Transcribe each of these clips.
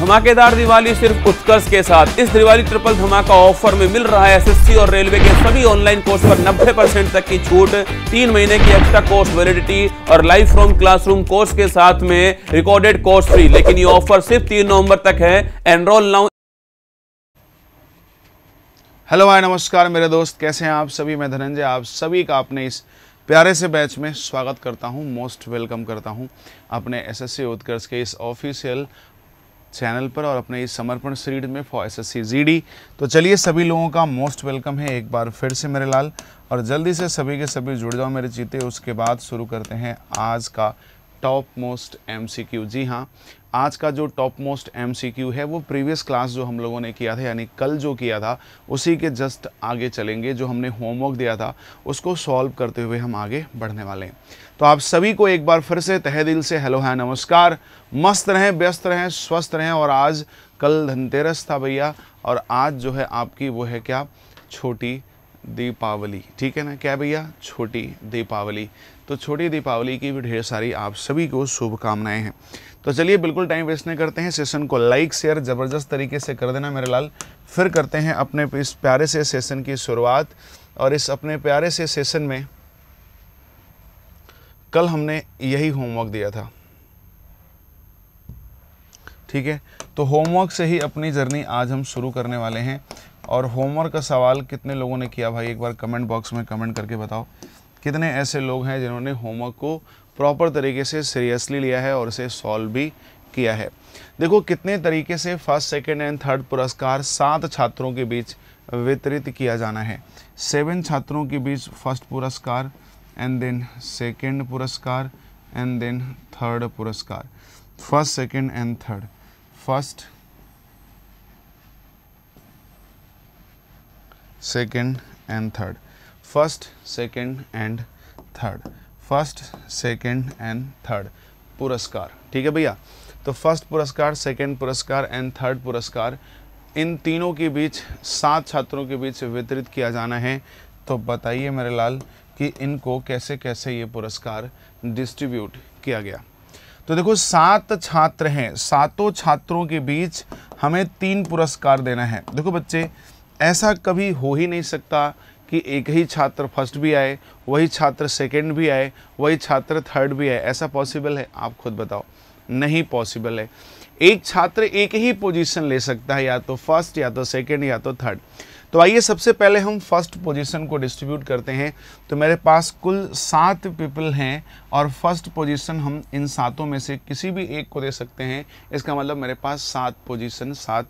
धमाकेदार दिवाली सिर्फ उत्कर्ष के साथ इस दिवाली ट्रिपल धमाका ऑफर में मिल रहा है एसएससी और रेलवे के सभी ऑनलाइन कोर्स पर 90 परसेंट तक की छूट तीन महीने की एक्स्ट्रा कोर्स वैलिडिटी और लाइव फ्रॉम क्लासरूम कोर्स के साथ में रिकॉर्डेड कोर्स फ्री लेकिन ये ऑफर सिर्फ तीन नवंबर तक है एनरोल नाउ हेलो भाई नमस्कार मेरे दोस्त कैसे हैं आप सभी मैं धनंजय आप सभी का अपने इस प्यारे से बैच में स्वागत करता हूं मोस्ट वेलकम करता हूं अपने एसएससी उत्कर्ष के इस ऑफिशियल चैनल पर और अपने इस समर्पण सीरीज में फॉर एस एस तो चलिए सभी लोगों का मोस्ट वेलकम है एक बार फिर से मेरे लाल और जल्दी से सभी के सभी जुड़ जाओ मेरे चीते उसके बाद शुरू करते हैं आज का टॉप मोस्ट एम जी हाँ आज का जो टॉप मोस्ट एम है वो प्रीवियस क्लास जो हम लोगों ने किया था यानी कल जो किया था उसी के जस्ट आगे चलेंगे जो हमने होमवर्क दिया था उसको सॉल्व करते हुए हम आगे बढ़ने वाले हैं तो आप सभी को एक बार फिर से तहे दिल से हेलो है हाँ, नमस्कार मस्त रहें व्यस्त रहें स्वस्थ रहें और आज कल धनतेरस था भैया और आज जो है आपकी वो है क्या छोटी दीपावली ठीक है ना क्या भैया छोटी दीपावली तो छोटी दीपावली की भी ढेर सारी आप सभी को शुभकामनाएं हैं तो चलिए बिल्कुल टाइम वेस्ट नहीं करते हैं सेशन को लाइक शेयर ज़बरदस्त तरीके से कर देना मेरे लाल फिर करते हैं अपने इस प्यारे से सेशन की शुरुआत और इस अपने प्यारे से सेशन में कल हमने यही होमवर्क दिया था ठीक है तो होमवर्क से ही अपनी जर्नी आज हम शुरू करने वाले हैं और होमवर्क का सवाल कितने लोगों ने किया भाई एक बार कमेंट बॉक्स में कमेंट करके बताओ कितने ऐसे लोग हैं जिन्होंने होमवर्क को प्रॉपर तरीके से सीरियसली लिया है और इसे सॉल्व भी किया है देखो कितने तरीके से फर्स्ट सेकेंड एंड थर्ड पुरस्कार सात छात्रों के बीच वितरित किया जाना है सेवन छात्रों के बीच फर्स्ट पुरस्कार एंड देन सेकेंड पुरस्कार एंड देन थर्ड पुरस्कार first second and third first second and third first second and third first second and third पुरस्कार ठीक है भैया तो फर्स्ट पुरस्कार सेकेंड पुरस्कार एंड थर्ड पुरस्कार इन तीनों के बीच सात छात्रों के बीच वितरित किया जाना है तो बताइए मेरे लाल कि इनको कैसे कैसे ये पुरस्कार डिस्ट्रीब्यूट किया गया तो देखो सात छात्र हैं सातों छात्रों के बीच हमें तीन पुरस्कार देना है देखो बच्चे ऐसा कभी हो ही नहीं सकता कि एक ही छात्र फर्स्ट भी आए वही छात्र सेकंड भी आए वही छात्र थर्ड भी आए ऐसा पॉसिबल है आप खुद बताओ नहीं पॉसिबल है एक छात्र एक ही पोजीशन ले सकता है या तो फर्स्ट या तो सेकंड या तो थर्ड तो आइए सबसे पहले हम फर्स्ट पोजीशन को डिस्ट्रीब्यूट करते हैं तो मेरे पास कुल सात पीपल हैं और फर्स्ट पोजीशन हम इन सातों में से किसी भी एक को दे सकते हैं इसका मतलब मेरे पास सात पोजीशन सात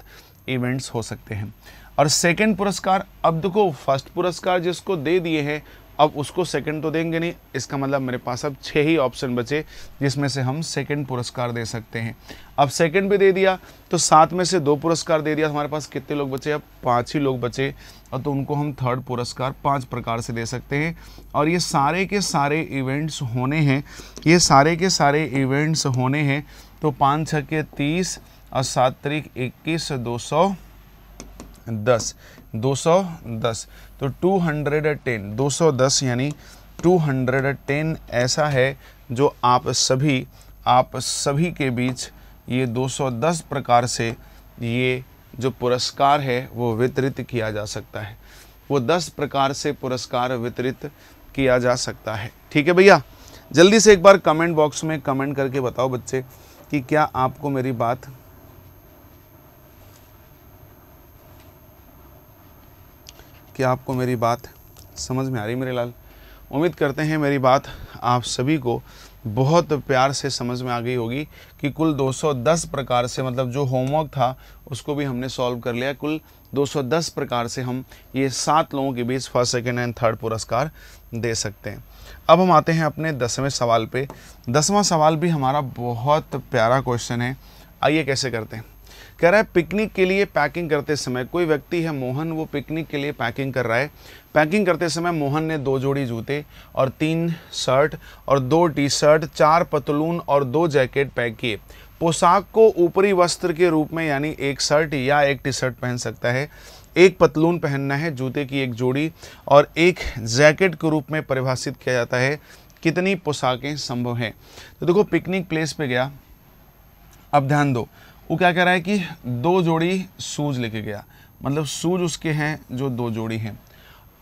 इवेंट्स हो सकते हैं और सेकंड पुरस्कार अब देखो फर्स्ट पुरस्कार जिसको दे दिए हैं अब उसको सेकंड तो देंगे नहीं इसका मतलब मेरे पास अब छः ही ऑप्शन बचे जिसमें से हम सेकंड पुरस्कार दे सकते हैं अब सेकंड भी दे दिया तो सात में से दो पुरस्कार दे दिया हमारे पास कितने लोग बचे अब पाँच ही लोग बचे और तो उनको हम थर्ड पुरस्कार पाँच प्रकार से दे सकते हैं और ये सारे के सारे इवेंट्स होने हैं ये सारे के सारे इवेंट्स होने हैं तो पाँच छः के तीस और सात तरीक इक्कीस दो सौ दस दो सौ दस तो 210 210 यानी 210 ऐसा है जो आप सभी आप सभी के बीच ये 210 प्रकार से ये जो पुरस्कार है वो वितरित किया जा सकता है वो 10 प्रकार से पुरस्कार वितरित किया जा सकता है ठीक है भैया जल्दी से एक बार कमेंट बॉक्स में कमेंट करके बताओ बच्चे कि क्या आपको मेरी बात कि आपको मेरी बात समझ में आ रही मेरे लाल उम्मीद करते हैं मेरी बात आप सभी को बहुत प्यार से समझ में आ गई होगी कि कुल 210 प्रकार से मतलब जो होमवर्क था उसको भी हमने सॉल्व कर लिया कुल 210 प्रकार से हम ये सात लोगों के बीच फर्स्ट सेकेंड एंड थर्ड पुरस्कार दे सकते हैं अब हम आते हैं अपने दसवें सवाल पे दसवां सवाल भी हमारा बहुत प्यारा क्वेश्चन है आइए कैसे करते हैं कह रहा है पिकनिक के लिए पैकिंग करते समय कोई व्यक्ति है मोहन वो पिकनिक के लिए पैकिंग कर रहा है पैकिंग करते समय मोहन ने दो जोड़ी जूते और तीन शर्ट और दो टी शर्ट चार पतलून और दो जैकेट पैक किए पोशाक को ऊपरी वस्त्र के रूप में यानी एक शर्ट या एक टी शर्ट पहन सकता है एक पतलून पहनना है जूते की एक जोड़ी और एक जैकेट के रूप में परिभाषित किया जाता है कितनी पोशाकें संभव हैं तो देखो पिकनिक प्लेस पे गया अब ध्यान दो वो क्या कह रहा है कि दो जोड़ी सूज लेके गया मतलब सूज उसके हैं जो दो जोड़ी हैं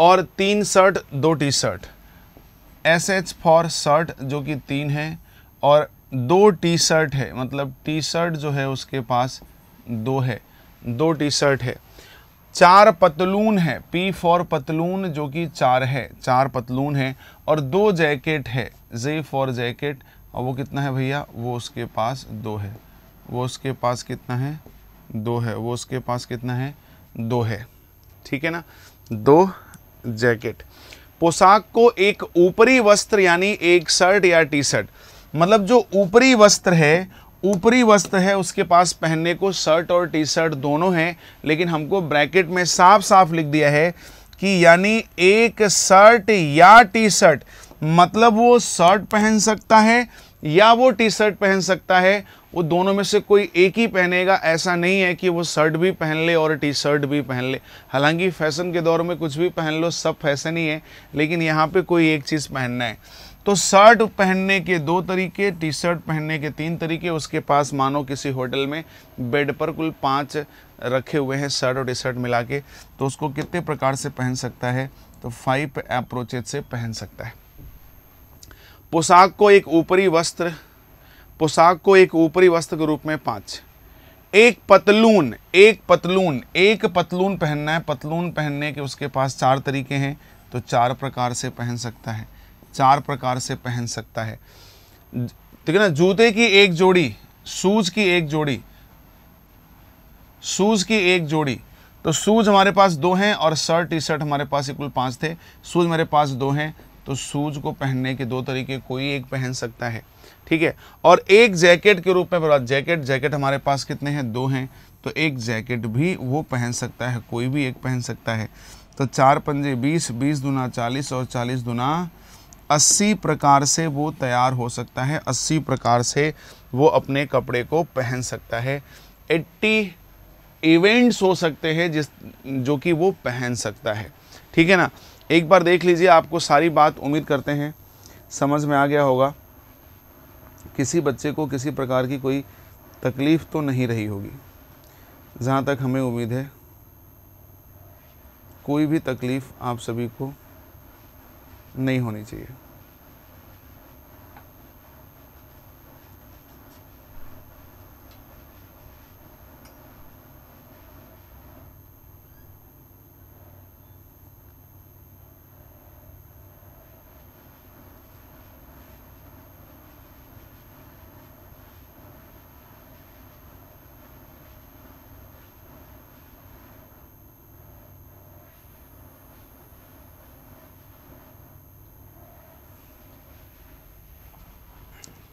और तीन शर्ट दो T shirt S H for shirt जो कि तीन है और दो टी शर्ट है मतलब टी शर्ट जो है उसके पास दो है दो टी शर्ट है चार पतलून है पी फॉर पतलून जो कि चार है चार पतलून है और दो जैकेट है जे फॉर जैकेट और वो कितना है भैया वो उसके पास दो है वो उसके पास कितना है दो है वो उसके पास कितना है दो है ठीक है ना दो जैकेट पोशाक को एक ऊपरी वस्त्र यानी एक शर्ट या टी शर्ट मतलब जो ऊपरी वस्त्र है ऊपरी वस्त्र है उसके पास पहनने को शर्ट और टी शर्ट दोनों हैं लेकिन हमको ब्रैकेट में साफ साफ लिख दिया है कि यानी एक शर्ट या टी शर्ट मतलब वो शर्ट पहन सकता है या वो टी शर्ट पहन सकता है वो दोनों में से कोई एक ही पहनेगा ऐसा नहीं है कि वो शर्ट भी पहन ले और टी शर्ट भी पहन ले हालांकि फैशन के दौर में कुछ भी पहन लो सब फैशन ही है लेकिन यहाँ पे कोई एक चीज़ पहनना है तो शर्ट पहनने के दो तरीके टी शर्ट पहनने के तीन तरीके उसके पास मानो किसी होटल में बेड पर कुल पाँच रखे हुए हैं शर्ट और टी शर्ट मिला के तो उसको कितने प्रकार से पहन सकता है तो फाइव अप्रोचेज से पहन सकता है पोशाक को एक ऊपरी वस्त्र पोशाक को एक ऊपरी वस्त्र के रूप में पाँच एक पतलून एक पतलून एक पतलून पहनना है पतलून पहनने के उसके पास चार तरीके हैं तो चार प्रकार से पहन सकता है चार प्रकार से पहन सकता है ठीक है ना जूते की एक जोड़ी शूज की एक जोड़ी शूज की एक जोड़ी तो शूज हमारे पास दो हैं और शर्ट टी शर्ट हमारे पास कुल पाँच थे शूज मेरे पास दो हैं तो शूज़ को पहनने के दो तरीके कोई एक पहन सकता है ठीक है और एक जैकेट के रूप में जैकेट जैकेट हमारे पास कितने हैं दो हैं तो एक जैकेट भी वो पहन सकता है कोई भी एक पहन सकता है तो चार पंजे बीस बीस दुना चालीस और चालीस दुना अस्सी प्रकार से वो तैयार हो सकता है अस्सी प्रकार से वो अपने कपड़े को पहन सकता है एट्टी इवेंट्स हो सकते हैं जिस जो कि वो पहन सकता है ठीक है ना एक बार देख लीजिए आपको सारी बात उम्मीद करते हैं समझ में आ गया होगा किसी बच्चे को किसी प्रकार की कोई तकलीफ़ तो नहीं रही होगी जहाँ तक हमें उम्मीद है कोई भी तकलीफ़ आप सभी को नहीं होनी चाहिए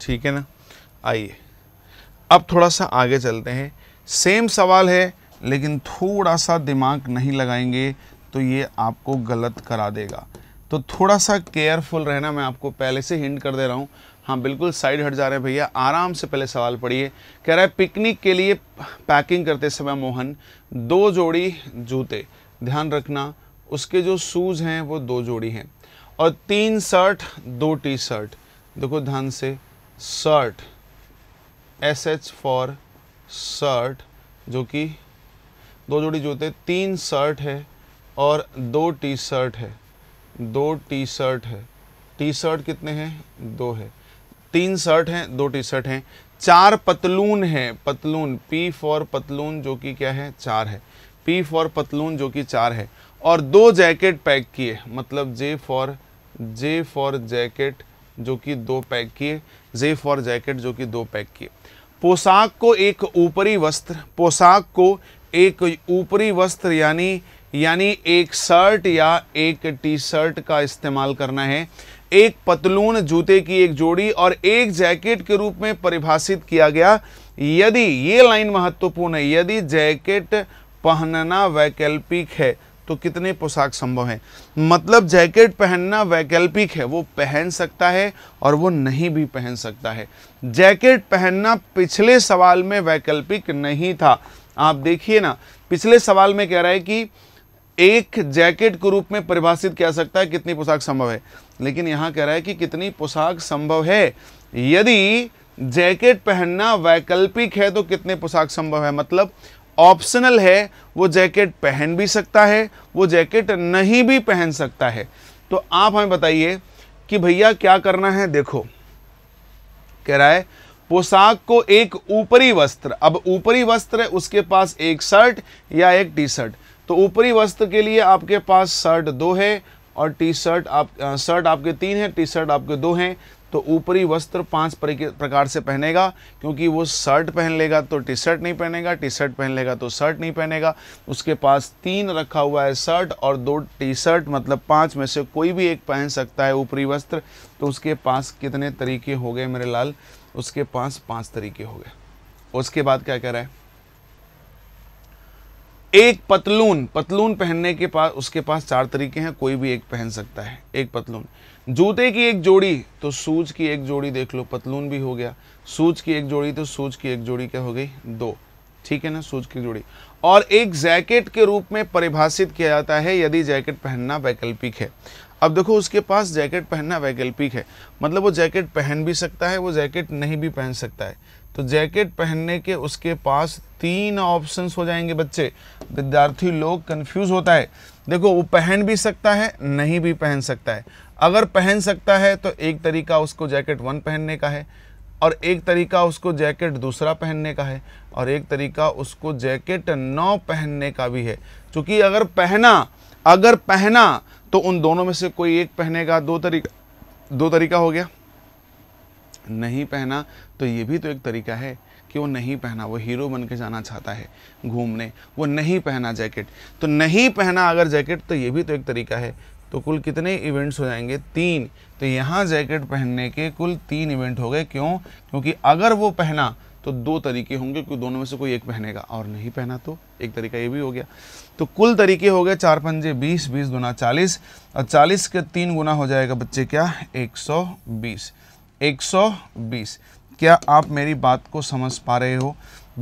ठीक है ना आइए अब थोड़ा सा आगे चलते हैं सेम सवाल है लेकिन थोड़ा सा दिमाग नहीं लगाएंगे तो ये आपको गलत करा देगा तो थोड़ा सा केयरफुल रहना मैं आपको पहले से हिंट कर दे रहा हूँ हाँ बिल्कुल साइड हट जा रहे हैं भैया आराम से पहले सवाल पढ़िए कह रहा है पिकनिक के लिए पैकिंग करते समय मोहन दो जोड़ी जूते ध्यान रखना उसके जो शूज़ हैं वो दो जोड़ी हैं और तीन शर्ट दो टी शर्ट देखो ध्यान से shirt S H for shirt जो कि दो जोड़ी जूते तीन शर्ट है और दो टी शर्ट है दो टी शर्ट है टी शर्ट कितने हैं दो है तीन शर्ट हैं दो टी शर्ट हैं चार पतलून हैं पतलून पी फॉर पतलून जो कि क्या है चार है पी फॉर पतलून जो कि चार है और दो जैकेट पैक किए मतलब J for J for jacket जो कि दो पैक किए जेफ और जैकेट जो कि दो पैक किए पोशाक को एक ऊपरी वस्त्र पोशाक को एक ऊपरी वस्त्र यानी यानी एक शर्ट या एक टी शर्ट का इस्तेमाल करना है एक पतलून जूते की एक जोड़ी और एक जैकेट के रूप में परिभाषित किया गया यदि ये लाइन महत्वपूर्ण है यदि जैकेट पहनना वैकल्पिक है तो कितने पोशाक संभव हैं मतलब जैकेट पहनना वैकल्पिक है वो पहन सकता है और वो नहीं भी पहन सकता है जैकेट पहनना पिछले सवाल में वैकल्पिक नहीं था आप देखिए ना पिछले सवाल में कह रहा है कि एक जैकेट के रूप में परिभाषित किया सकता है कितनी पोशाक संभव है लेकिन यहाँ कह रहा है कि कितनी पोशाक संभव है यदि जैकेट पहनना वैकल्पिक है तो कितने पोशाक संभव है मतलब ऑप्शनल है वो जैकेट पहन भी सकता है वो जैकेट नहीं भी पहन सकता है तो आप हमें बताइए कि भैया क्या करना है देखो कह रहा है पोशाक को एक ऊपरी वस्त्र अब ऊपरी वस्त्र है उसके पास एक शर्ट या एक टी शर्ट तो ऊपरी वस्त्र के लिए आपके पास शर्ट दो है और टी शर्ट आप शर्ट आपके तीन है टी शर्ट आपके दो हैं तो ऊपरी वस्त्र पांच प्रकार से पहनेगा क्योंकि वो शर्ट पहन लेगा तो टी शर्ट नहीं पहनेगा टी शर्ट पहन लेगा तो शर्ट नहीं पहनेगा उसके पास तीन रखा हुआ है शर्ट और दो टी शर्ट मतलब पाँच में से कोई भी एक पहन सकता है ऊपरी वस्त्र तो उसके पास कितने तरीके हो गए मेरे लाल उसके पास पाँच तरीके हो गए उसके बाद क्या कह रहा है एक पतलून पतलून पहनने के पास उसके पास चार तरीके हैं कोई भी एक पहन सकता है एक पतलून जूते की एक जोड़ी तो सूज की एक जोड़ी देख लो पतलून भी हो गया सूज की एक जोड़ी तो सूज की एक जोड़ी क्या हो गई दो ठीक है ना सूज की जोड़ी और एक जैकेट के रूप में परिभाषित किया जाता है यदि जैकेट पहनना वैकल्पिक है अब देखो उसके पास जैकेट पहनना वैकल्पिक है मतलब वो जैकेट पहन भी सकता है वो जैकेट नहीं भी पहन सकता है तो जैकेट पहनने के उसके पास तीन ऑप्शंस हो जाएंगे बच्चे विद्यार्थी लोग कंफ्यूज होता है देखो वो पहन भी सकता है नहीं भी पहन सकता है अगर पहन सकता है तो एक तरीका उसको जैकेट वन पहनने का है और एक तरीका उसको जैकेट दूसरा पहनने का है और एक तरीका उसको जैकेट नौ पहनने का भी है क्योंकि अगर पहना अगर पहना तो उन दोनों में से कोई एक पहनेगा दो तरीका दो तरीका हो गया नहीं पहना तो ये भी तो एक तरीका है कि वो नहीं पहना वो हीरो बन के जाना चाहता है घूमने वो नहीं पहना जैकेट तो नहीं पहना अगर जैकेट तो ये भी तो एक तरीका है तो कुल कितने इवेंट्स हो जाएंगे तीन तो यहाँ जैकेट पहनने के कुल तीन इवेंट हो गए क्यों क्योंकि अगर वो पहना तो दो तरीके होंगे क्योंकि दोनों में से कोई एक पहनेगा और नहीं पहना तो एक तरीका ये भी हो गया तो कुल तरीके हो गए चार पंजे बीस बीस गुना चालीस और चालीस के तीन गुना हो जाएगा बच्चे क्या एक सौ बीस एक सौ बीस क्या आप मेरी बात को समझ पा रहे हो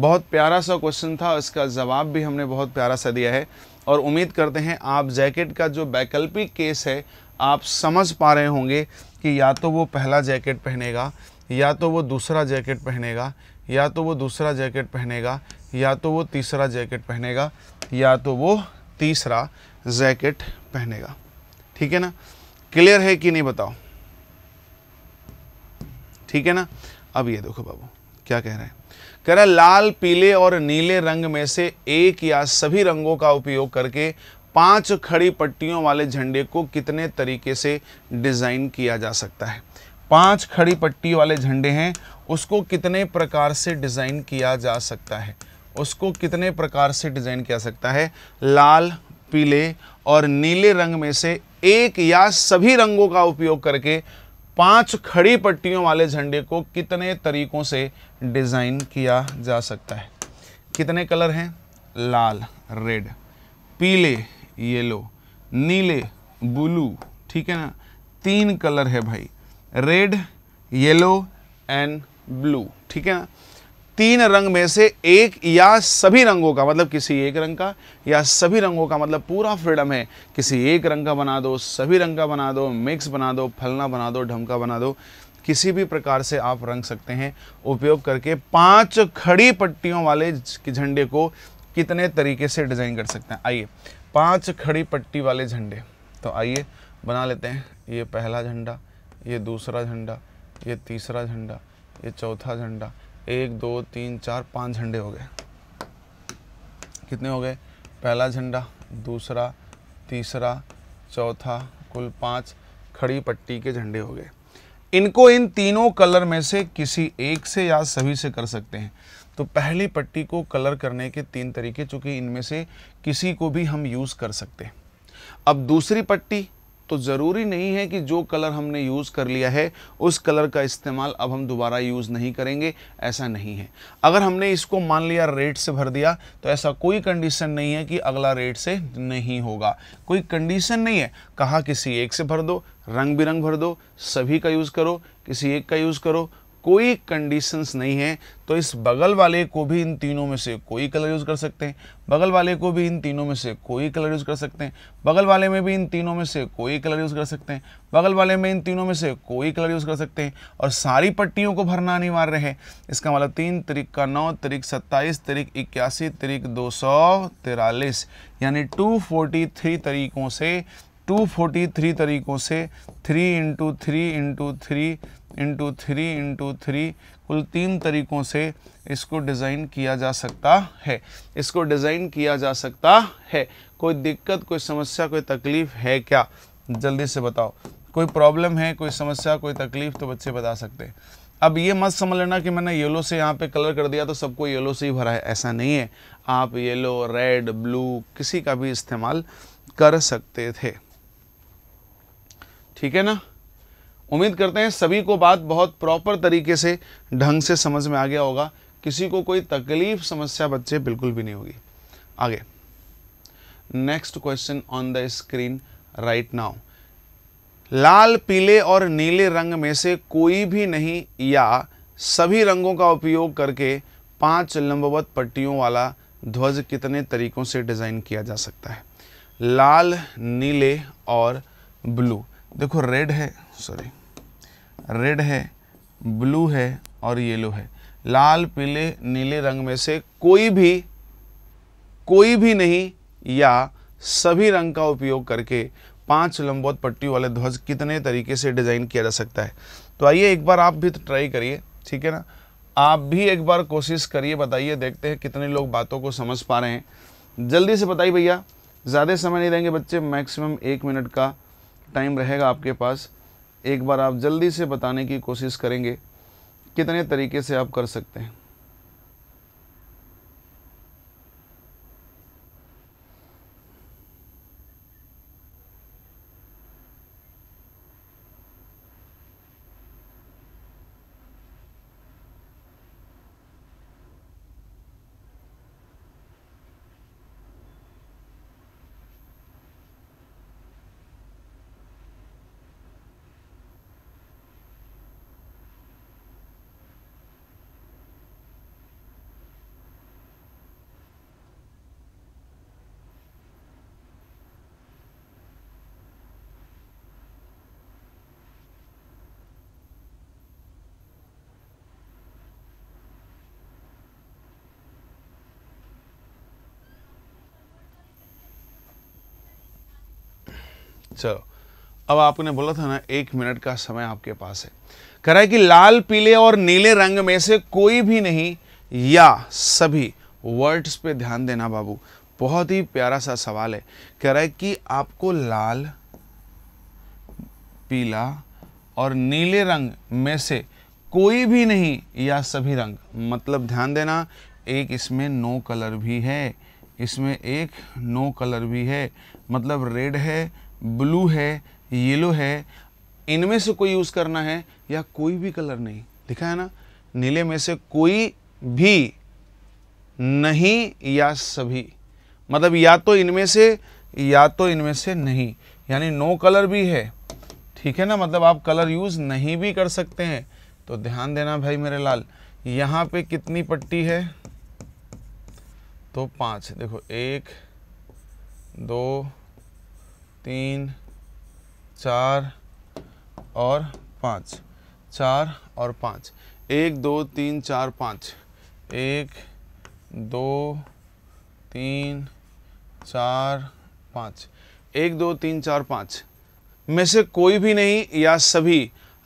बहुत प्यारा सा क्वेश्चन था इसका जवाब भी हमने बहुत प्यारा सा दिया है और उम्मीद करते हैं आप जैकेट का जो वैकल्पिक केस है आप समझ पा रहे होंगे कि या तो वो पहला जैकेट पहनेगा या तो वो दूसरा जैकेट पहनेगा या तो वो दूसरा जैकेट पहनेगा या तो वो तीसरा जैकेट पहनेगा या तो वो तीसरा जैकेट पहनेगा ठीक है ना क्लियर है कि नहीं बताओ ठीक है ना अब ये देखो बाबू क्या कह रहे हैं कह रहा लाल पीले और नीले रंग में से एक या सभी रंगों का उपयोग करके पांच खड़ी पट्टियों वाले झंडे को कितने तरीके से डिज़ाइन किया जा सकता है पांच खड़ी पट्टी वाले झंडे हैं उसको कितने प्रकार से डिज़ाइन किया जा सकता है उसको कितने प्रकार से डिज़ाइन किया सकता है लाल पीले और नीले रंग में से एक या सभी रंगों का उपयोग करके पांच खड़ी पट्टियों वाले झंडे को कितने तरीकों से डिज़ाइन किया जा सकता है कितने कलर हैं लाल रेड पीले येलो नीले ब्लू ठीक है ना तीन कलर है भाई रेड येलो एंड ब्लू ठीक है ना तीन रंग में से एक या सभी रंगों का मतलब किसी एक रंग का या सभी रंगों का मतलब पूरा फ्रीडम है किसी एक रंग का बना दो सभी रंग का बना दो मिक्स बना दो फलना बना दो ढमका बना दो किसी भी प्रकार से आप रंग सकते हैं उपयोग करके पांच खड़ी पट्टियों वाले झंडे को कितने तरीके से डिज़ाइन कर सकते हैं आइए पांच खड़ी पट्टी वाले झंडे तो आइए बना लेते हैं ये पहला झंडा ये दूसरा झंडा ये तीसरा झंडा ये चौथा झंडा एक दो तीन चार पांच झंडे हो गए कितने हो गए पहला झंडा दूसरा तीसरा चौथा कुल पांच खड़ी पट्टी के झंडे हो गए इनको इन तीनों कलर में से किसी एक से या सभी से कर सकते हैं तो पहली पट्टी को कलर करने के तीन तरीके चूँकि इनमें से किसी को भी हम यूज़ कर सकते हैं अब दूसरी पट्टी तो ज़रूरी नहीं है कि जो कलर हमने यूज़ कर लिया है उस कलर का इस्तेमाल अब हम दोबारा यूज़ नहीं करेंगे ऐसा नहीं है अगर हमने इसको मान लिया रेट से भर दिया तो ऐसा कोई कंडीशन नहीं है कि अगला रेट से नहीं होगा कोई कंडीशन नहीं है कहाँ किसी एक से भर दो रंग बिरंग भर दो सभी का यूज़ करो किसी एक का यूज़ करो कोई कंडीशंस नहीं है तो इस बगल वाले को भी इन तीनों में से कोई कलर यूज़ कर सकते हैं बगल वाले को भी इन तीनों में से कोई कलर यूज़ कर सकते हैं बगल वाले में भी इन तीनों में से कोई कलर यूज़ कर सकते हैं बगल वाले में इन तीनों में से कोई कलर यूज़ कर सकते हैं और सारी पट्टियों को भरना अनिवार्य है इसका मतलब तीन तरीक का नौ तरीक सत्ताईस तरीक इक्यासी तरीक दो सौ तिरालीस यानी टू फोर्टी थ्री तरीकों से टू फोर्टी थ्री तरीकों से three into three into three into three into three कुल तीन तरीक़ों से इसको डिज़ाइन किया जा सकता है इसको डिज़ाइन किया जा सकता है कोई दिक्कत कोई समस्या कोई तकलीफ़ है क्या जल्दी से बताओ कोई प्रॉब्लम है कोई समस्या कोई तकलीफ़ तो बच्चे बता सकते हैं अब ये मत समझ लेना कि मैंने येलो से यहाँ पे कलर कर दिया तो सबको येलो से ही भरा है ऐसा नहीं है आप येलो रेड ब्लू किसी का भी इस्तेमाल कर सकते थे ठीक है ना उम्मीद करते हैं सभी को बात बहुत प्रॉपर तरीके से ढंग से समझ में आ गया होगा किसी को कोई तकलीफ समस्या बच्चे बिल्कुल भी नहीं होगी आगे next question on the screen right now लाल पीले और नीले रंग में से कोई भी नहीं या सभी रंगों का उपयोग करके पांच लंबवत पट्टियों वाला ध्वज कितने तरीकों से डिज़ाइन किया जा सकता है लाल नीले और ब्लू देखो रेड है सॉरी रेड है ब्लू है और येलो है लाल पीले नीले रंग में से कोई भी कोई भी नहीं या सभी रंग का उपयोग करके पांच लंबवत पट्टियों वाले ध्वज कितने तरीके से डिज़ाइन किया जा सकता है तो आइए एक बार आप भी तो ट्राई करिए ठीक है ना आप भी एक बार कोशिश करिए बताइए देखते हैं कितने लोग बातों को समझ पा रहे हैं जल्दी से बताइए भैया ज़्यादा समय नहीं देंगे बच्चे मैक्सिमम एक मिनट का टाइम रहेगा आपके पास एक बार आप जल्दी से बताने की कोशिश करेंगे कितने तरीके से आप कर सकते हैं चलो अब आपने बोला था ना एक मिनट का समय आपके पास है कह रहा है कि लाल पीले और नीले रंग में से कोई भी नहीं या सभी वर्ड्स पे ध्यान देना बाबू बहुत ही प्यारा सा सवाल है कह रहा है कि आपको लाल पीला और नीले रंग में से कोई भी नहीं या सभी रंग मतलब ध्यान देना एक इसमें नो कलर भी है इसमें एक नो कलर भी है मतलब रेड है ब्लू है येलो है इनमें से कोई यूज़ करना है या कोई भी कलर नहीं लिखा है ना नीले में से कोई भी नहीं या सभी मतलब या तो इनमें से या तो इनमें से नहीं यानी नो कलर भी है ठीक है ना मतलब आप कलर यूज़ नहीं भी कर सकते हैं तो ध्यान देना भाई मेरे लाल यहाँ पे कितनी पट्टी है तो पाँच देखो एक दो तीन चार और पाँच चार और पाँच एक दो तीन चार पाँच एक दो तीन चार पाँच एक दो तीन चार पाँच में से कोई भी नहीं या सभी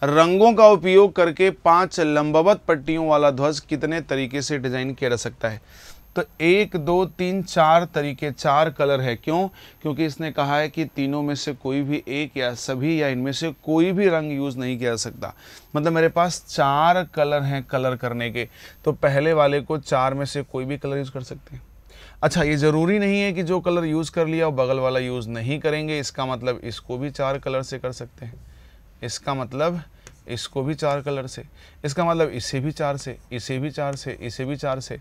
रंगों का उपयोग करके पांच लंबवत पट्टियों वाला ध्वज कितने तरीके से डिजाइन किया जा सकता है तो एक दो तीन चार तरीके चार कलर है क्यों क्योंकि इसने कहा है कि तीनों में से कोई भी एक या सभी या इनमें से कोई भी रंग यूज़ नहीं किया सकता मतलब मेरे पास चार कलर हैं कलर करने के तो पहले वाले को चार में से कोई भी कलर यूज़ कर सकते हैं अच्छा ये ज़रूरी नहीं है कि जो कलर यूज़ कर लिया वो बगल वाला यूज़ नहीं करेंगे इसका मतलब इसको भी चार कलर से कर सकते हैं इसका मतलब इसको भी चार कलर से इसका मतलब इसे भी चार से इसे भी चार से इसे भी चार से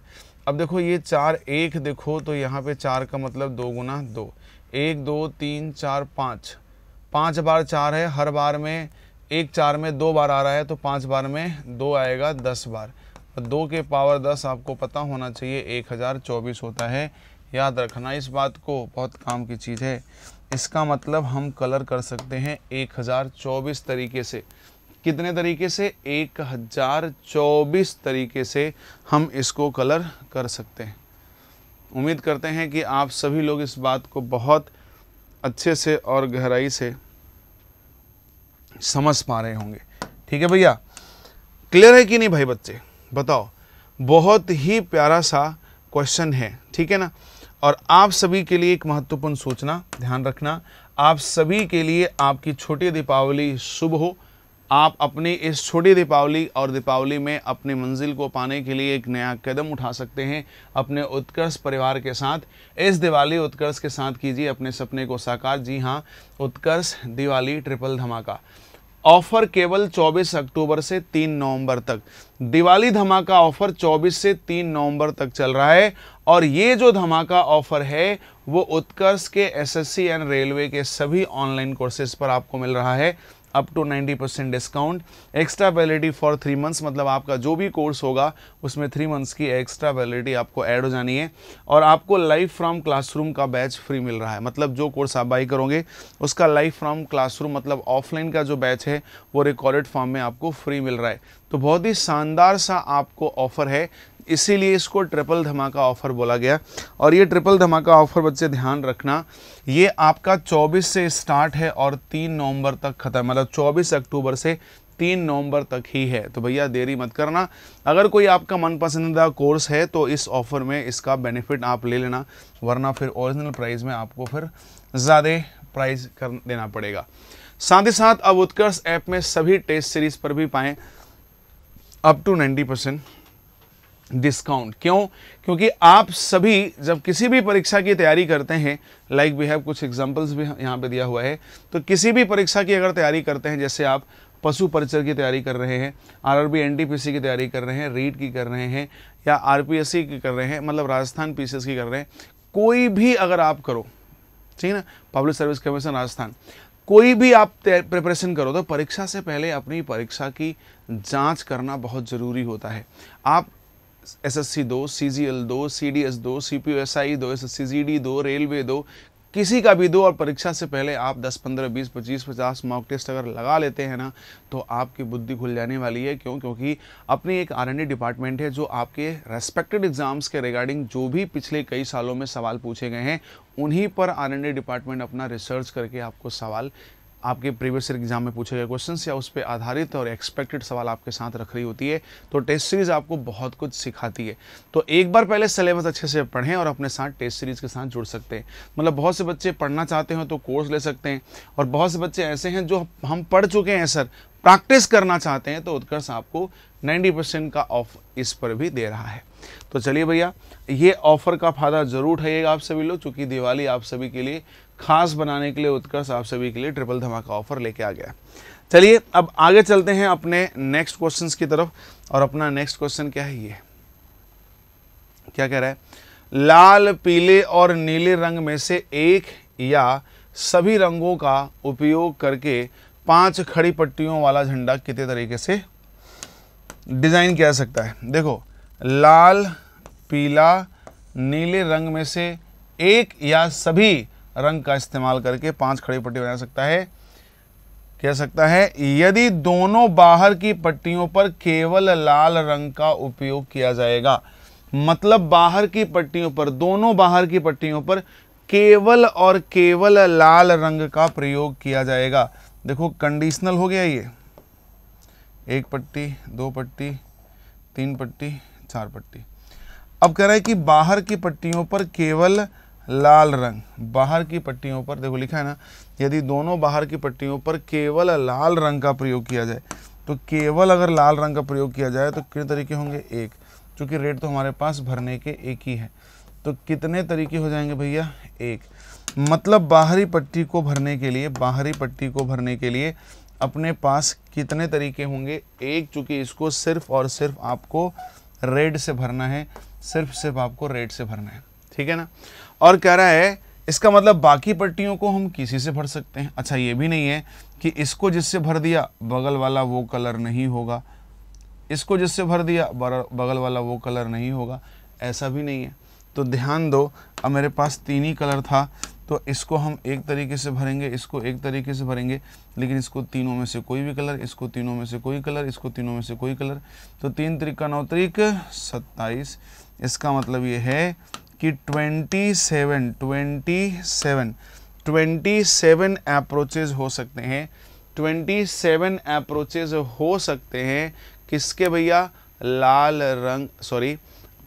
अब देखो ये चार एक देखो तो यहाँ पे चार का मतलब दो गुना दो एक दो तीन चार पाँच पाँच बार चार है हर बार में एक चार में दो बार आ रहा है तो पाँच बार में दो आएगा दस बार तो दो के पावर दस आपको पता होना चाहिए एक हज़ार चौबीस होता है याद रखना इस बात को बहुत काम की चीज़ है इसका मतलब हम कलर कर सकते हैं एक हज़ार चौबीस तरीके से कितने तरीके से एक हज़ार चौबीस तरीके से हम इसको कलर कर सकते हैं उम्मीद करते हैं कि आप सभी लोग इस बात को बहुत अच्छे से और गहराई से समझ पा रहे होंगे ठीक है भैया क्लियर है कि नहीं भाई बच्चे बताओ बहुत ही प्यारा सा क्वेश्चन है ठीक है ना और आप सभी के लिए एक महत्वपूर्ण सूचना ध्यान रखना आप सभी के लिए आपकी छोटी दीपावली शुभ हो आप अपनी इस छोटी दीपावली और दीपावली में अपनी मंजिल को पाने के लिए एक नया कदम उठा सकते हैं अपने उत्कर्ष परिवार के साथ इस दिवाली उत्कर्ष के साथ कीजिए अपने सपने को साकार जी हाँ उत्कर्ष दिवाली ट्रिपल धमाका ऑफर केवल 24 अक्टूबर से 3 नवंबर तक दिवाली धमाका ऑफर 24 से 3 नवंबर तक चल रहा है और ये जो धमाका ऑफर है वो उत्कर्ष के एसएससी एंड रेलवे के सभी ऑनलाइन कोर्सेज पर आपको मिल रहा है up to 90 percent discount extra validity for three months मतलब आपका जो भी कोर्स होगा उसमें थ्री मंथ्स की एक्स्ट्रा वैलिडिटी आपको ऐड हो जानी है और आपको लाइव फ्रॉम क्लासरूम का बैच फ्री मिल रहा है मतलब जो कोर्स आप बाई करोगे उसका लाइव फ्रॉम क्लासरूम मतलब ऑफलाइन का जो बैच है वो रिकॉर्डेड फॉर्म में आपको फ्री मिल रहा है तो बहुत ही शानदार सा आपको ऑफर है इसीलिए इसको ट्रिपल धमाका ऑफ़र बोला गया और ये ट्रिपल धमाका ऑफ़र बच्चे ध्यान रखना ये आपका 24 से स्टार्ट है और 3 नवंबर तक ख़त्म मतलब 24 अक्टूबर से तीन नवंबर तक ही है तो भैया देरी मत करना अगर कोई आपका मनपसंदीदा कोर्स है तो इस ऑफ़र में इसका बेनिफिट आप ले लेना वरना फिर ओरिजिनल प्राइस में आपको फिर ज़्यादा प्राइस कर देना पड़ेगा साथ ही साथ अब उत्कर्ष ऐप में सभी टेस्ट सीरीज़ पर भी पाएँ up to ninety percent discount क्यों क्योंकि आप सभी जब किसी भी परीक्षा की तैयारी करते हैं लाइक वी हैव कुछ एग्जांपल्स भी यहाँ पे दिया हुआ है तो किसी भी परीक्षा की अगर तैयारी करते हैं जैसे आप पशु परिचर की तैयारी कर रहे हैं आरआरबी एनटीपीसी की तैयारी कर रहे हैं रीट की कर रहे हैं या आर की कर रहे हैं मतलब राजस्थान पी की कर रहे हैं कोई भी अगर आप करो ठीक है ना पब्लिक सर्विस कमीशन राजस्थान कोई भी आप प्रिपरेशन करो तो परीक्षा से पहले अपनी परीक्षा की जांच करना बहुत ज़रूरी होता है आप एस एस सी दो सी जी एल दो सी डी एस दो सी पी एस आई दो S S C G D दो रेलवे दो किसी का भी दो और परीक्षा से पहले आप 10, 15, 20, 25, 50 मॉक टेस्ट अगर लगा लेते हैं ना तो आपकी बुद्धि खुल जाने वाली है क्यों क्योंकि अपनी एक आर डिपार्टमेंट है जो आपके रेस्पेक्टेड एग्जाम्स के रिगार्डिंग जो भी पिछले कई सालों में सवाल पूछे गए हैं उन्हीं पर आर डिपार्टमेंट अपना रिसर्च करके आपको सवाल आपके प्रीवियस ईयर एग्जाम में पूछे गए क्वेश्चन या उस पर आधारित और एक्सपेक्टेड सवाल आपके साथ रख रही होती है तो टेस्ट सीरीज़ आपको बहुत कुछ सिखाती है तो एक बार पहले सिलेबस अच्छे से पढ़ें और अपने साथ टेस्ट सीरीज़ के साथ जुड़ सकते हैं मतलब बहुत से बच्चे पढ़ना चाहते हो तो कोर्स ले सकते हैं और बहुत से बच्चे ऐसे हैं जो हम पढ़ चुके हैं सर प्रैक्टिस करना चाहते हैं तो उत्कर्ष आपको 90 परसेंट का ऑफ इस पर भी दे रहा है तो चलिए भैया ये ऑफर का फायदा जरूर उठाइएगा आप सभी लोग क्योंकि दिवाली आप सभी के लिए खास बनाने के लिए उत्कर्ष आप सभी के लिए ट्रिपल धमाका ऑफर लेके आ गया चलिए अब आगे चलते हैं अपने नेक्स्ट क्वेश्चन की तरफ और अपना नेक्स्ट क्वेश्चन क्या है ये क्या कह रहा है लाल पीले और नीले रंग में से एक या सभी रंगों का उपयोग करके पांच खड़ी पट्टियों वाला झंडा कितने तरीके से डिज़ाइन किया जा सकता है देखो लाल पीला नीले रंग में से एक या सभी रंग का इस्तेमाल करके पांच खड़ी पट्टी बना सकता है कह सकता है यदि दोनों बाहर की पट्टियों पर केवल लाल रंग का उपयोग किया जाएगा मतलब बाहर की पट्टियों पर दोनों बाहर की पट्टियों पर केवल और केवल लाल रंग का प्रयोग किया जाएगा देखो कंडीशनल हो गया ये एक पट्टी दो पट्टी तीन पट्टी चार पट्टी अब कह रहा है कि बाहर की पट्टियों पर केवल लाल रंग बाहर की पट्टियों पर देखो लिखा है ना यदि दोनों बाहर की पट्टियों पर केवल लाल रंग का प्रयोग किया जाए तो केवल अगर लाल रंग का प्रयोग किया जाए तो कितने तरीके होंगे एक चूँकि रेट तो हमारे पास भरने के एक ही है तो कितने तरीके हो जाएंगे भैया एक मतलब बाहरी पट्टी को भरने के लिए बाहरी पट्टी को भरने के लिए अपने पास कितने तरीके होंगे एक चूँकि इसको सिर्फ और सिर्फ आपको रेड से भरना है सिर्फ सिर्फ आपको रेड से भरना है ठीक है ना और कह रहा है इसका मतलब बाकी पट्टियों को हम किसी से भर सकते हैं अच्छा ये भी नहीं है कि इसको जिससे भर दिया बगल वाला वो कलर नहीं होगा इसको जिससे भर दिया बगल वाला वो कलर नहीं होगा ऐसा भी नहीं है तो ध्यान दो अब मेरे पास तीन ही कलर था तो इसको हम एक तरीके से भरेंगे इसको एक तरीके से भरेंगे लेकिन इसको तीनों में से कोई भी कलर इसको तीनों में से कोई कलर इसको तीनों में से कोई कलर तो तीन तरीका नौ तरीक सत्ताईस इसका मतलब ये है कि twenty seven twenty seven twenty seven approaches हो सकते हैं ट्वेंटी सेवन अप्रोचेज हो सकते हैं किसके भैया लाल रंग सॉरी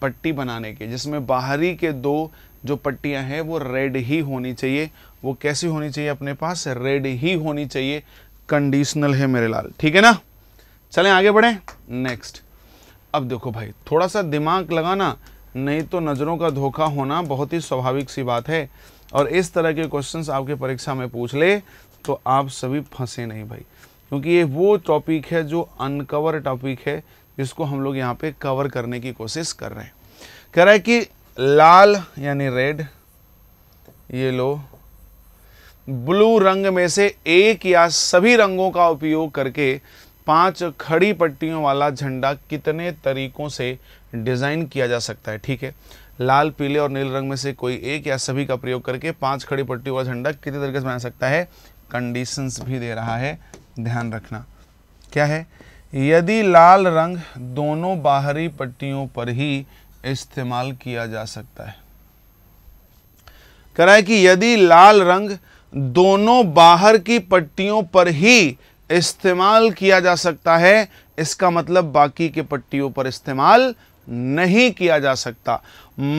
पट्टी बनाने के जिसमें बाहरी के दो जो पट्टियां हैं वो रेड ही होनी चाहिए वो कैसी होनी चाहिए अपने पास रेड ही होनी चाहिए कंडीशनल है मेरे लाल ठीक है ना चलें आगे बढ़े नेक्स्ट अब देखो भाई थोड़ा सा दिमाग लगाना नहीं तो नज़रों का धोखा होना बहुत ही स्वाभाविक सी बात है और इस तरह के क्वेश्चन आपके परीक्षा में पूछ ले तो आप सभी फंसे नहीं भाई क्योंकि ये वो टॉपिक है जो अनकवर टॉपिक है जिसको हम लोग यहाँ पे कवर करने की कोशिश कर रहे हैं कह रहा है कि लाल यानी रेड ये लो ब्लू रंग में से एक या सभी रंगों का उपयोग करके पांच खड़ी पट्टियों वाला झंडा कितने तरीकों से डिज़ाइन किया जा सकता है ठीक है लाल पीले और नील रंग में से कोई एक या सभी का प्रयोग करके पांच खड़ी पट्टियों वाला झंडा कितने तरीके से बना सकता है कंडीशंस भी दे रहा है ध्यान रखना क्या है यदि लाल रंग दोनों बाहरी पट्टियों पर ही इस्तेमाल किया जा सकता है कह रहा है कि यदि लाल रंग दोनों बाहर की पट्टियों पर ही इस्तेमाल किया जा सकता है इसका मतलब बाकी के पट्टियों पर इस्तेमाल नहीं किया जा सकता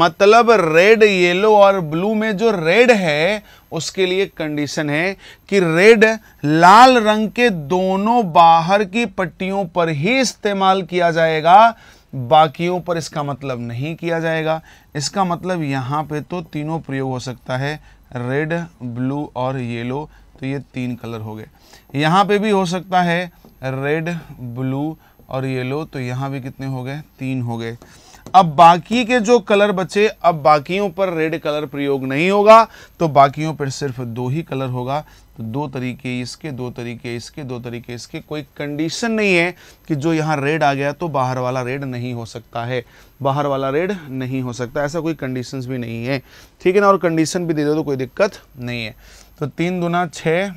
मतलब रेड येलो और ब्लू में जो रेड है उसके लिए कंडीशन है कि रेड लाल रंग के दोनों बाहर की पट्टियों पर ही इस्तेमाल किया जाएगा बाकियों पर इसका मतलब नहीं किया जाएगा इसका मतलब यहाँ पे तो तीनों प्रयोग हो सकता है रेड ब्लू और येलो तो ये तीन कलर हो गए यहाँ पे भी हो सकता है रेड ब्लू और येलो तो यहाँ भी कितने हो गए तीन हो गए अब बाकी के जो कलर बचे अब बाकियों पर रेड कलर प्रयोग नहीं होगा तो बाकियों पर सिर्फ दो ही कलर होगा तो दो तरीके इसके दो तरीके इसके दो तरीके इसके कोई कंडीशन नहीं है कि जो यहाँ रेड आ गया तो बाहर वाला रेड नहीं हो सकता है बाहर वाला रेड नहीं हो सकता ऐसा कोई कंडीशन भी नहीं है ठीक है ना और कंडीशन भी दे दो तो कोई दिक्कत नहीं है तो तीन दुना छः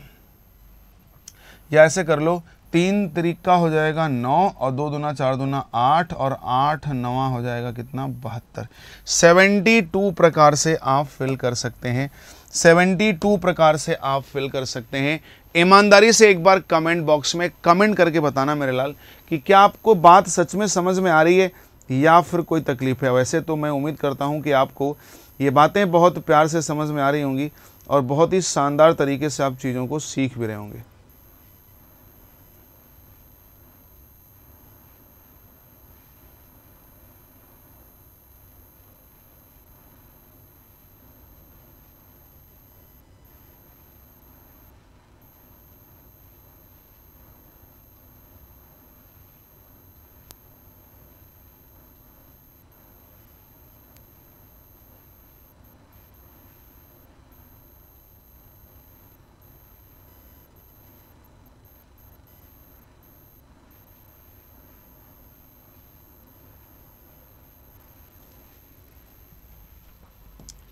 या ऐसे कर लो तीन तरीका हो जाएगा नौ और दो दुना चार दुना आठ और आठ नवा हो जाएगा कितना बहत्तर सेवेंटी टू प्रकार से आप फिल कर सकते हैं 72 प्रकार से आप फिल कर सकते हैं ईमानदारी से एक बार कमेंट बॉक्स में कमेंट करके बताना मेरे लाल कि क्या आपको बात सच में समझ में आ रही है या फिर कोई तकलीफ है वैसे तो मैं उम्मीद करता हूँ कि आपको ये बातें बहुत प्यार से समझ में आ रही होंगी और बहुत ही शानदार तरीके से आप चीज़ों को सीख भी रहे होंगे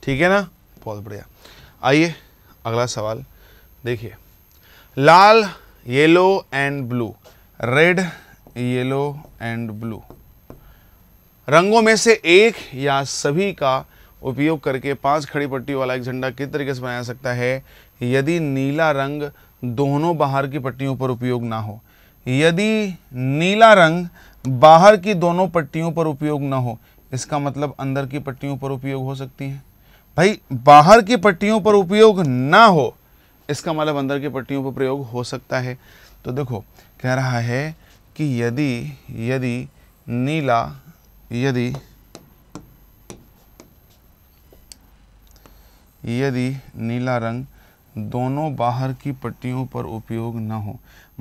ठीक है ना बहुत बढ़िया आइए अगला सवाल देखिए लाल yellow and blue red yellow and blue रंगों में से एक या सभी का उपयोग करके पांच खड़ी पट्टी वाला एक झंडा किस तरीके से बनाया सकता है यदि नीला रंग दोनों बाहर की पट्टियों पर उपयोग ना हो यदि नीला रंग बाहर की दोनों पट्टियों पर उपयोग ना हो इसका मतलब अंदर की पट्टियों पर उपयोग हो सकती है भाई बाहर की पट्टियों पर उपयोग ना हो इसका मतलब अंदर की पट्टियों पर प्रयोग हो सकता है तो देखो कह रहा है कि यदि यदि नीला यदि यदि नीला रंग दोनों बाहर की पट्टियों पर उपयोग न हो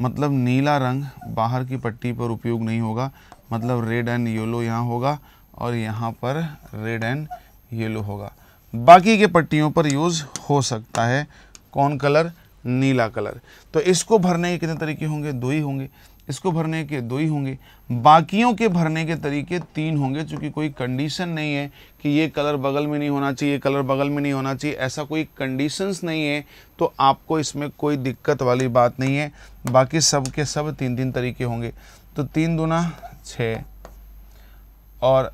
मतलब नीला रंग बाहर की पट्टी पर उपयोग नहीं होगा मतलब रेड एंड येलो यहाँ होगा और यहाँ पर रेड एंड येलो होगा बाकी के पट्टियों पर यूज़ हो सकता है कौन कलर नीला कलर तो इसको भरने के कितने तरीके होंगे दो ही होंगे इसको भरने के दो ही होंगे बाकियों के भरने के तरीके तीन होंगे क्योंकि कोई कंडीशन नहीं है कि ये कलर बगल में नहीं होना चाहिए ये कलर बगल में नहीं होना चाहिए ऐसा कोई कंडीशंस नहीं है तो आपको इसमें कोई दिक्कत वाली बात नहीं है बाकी सब के सब तीन तीन तरीके होंगे तो तीन दुना छ और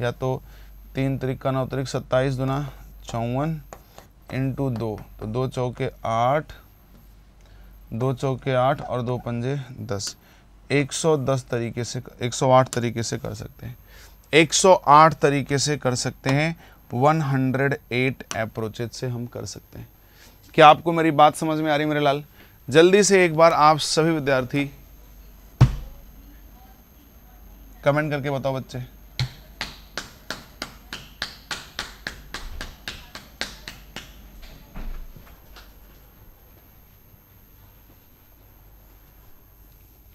या तो तीन तरीक का नौ तरीक सत्ताईस दुना चौवन इंटू दो तो दो चौके आठ दो चौके आठ और दो पंजे दस एक सौ दस तरीके से एक सौ आठ तरीके से कर सकते हैं एक सौ आठ तरीके से कर सकते हैं वन हंड्रेड एट अप्रोचेज से हम कर सकते हैं क्या आपको मेरी बात समझ में आ रही मेरे लाल जल्दी से एक बार आप सभी विद्यार्थी कमेंट करके बताओ बच्चे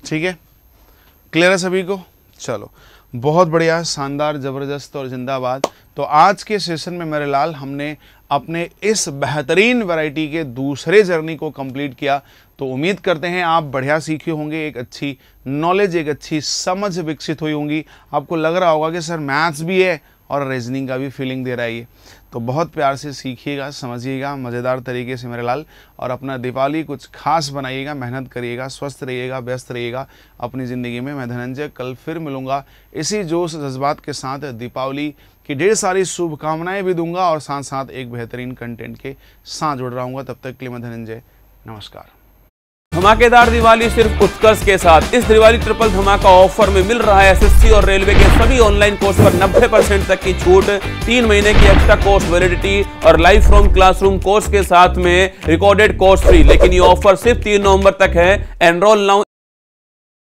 ठीक है क्लियर है सभी को चलो बहुत बढ़िया शानदार ज़बरदस्त और जिंदाबाद तो आज के सेशन में मेरे लाल हमने अपने इस बेहतरीन वैरायटी के दूसरे जर्नी को कंप्लीट किया तो उम्मीद करते हैं आप बढ़िया सीखे होंगे एक अच्छी नॉलेज एक अच्छी समझ विकसित हुई होंगी आपको लग रहा होगा कि सर मैथ्स भी है और रीजनिंग का भी फीलिंग दे रहा है ये तो बहुत प्यार से सीखिएगा समझिएगा मज़ेदार तरीके से मेरे लाल और अपना दीपावली कुछ खास बनाइएगा मेहनत करिएगा स्वस्थ रहिएगा व्यस्त रहिएगा अपनी ज़िंदगी में मैं धनंजय कल फिर मिलूँगा इसी जोश जज्बात के साथ दीपावली की ढेर सारी शुभकामनाएँ भी दूंगा और साथ साथ एक बेहतरीन कंटेंट के साथ जुड़ रहा हूँ तब तक के लिए मैं धनंजय नमस्कार धमाकेदार दिवाली सिर्फ उत्कर्ष के साथ इस दिवाली ट्रिपल धमाका ऑफर में मिल रहा है एसएससी और रेलवे के सभी ऑनलाइन कोर्स पर 90 परसेंट तक की छूट तीन महीने की एक्स्ट्रा कोर्स वैलिडिटी और लाइव फ्रॉम क्लासरूम कोर्स के साथ में रिकॉर्डेड कोर्स फ्री लेकिन ये ऑफर सिर्फ तीन नवंबर तक है एनरोल नाउ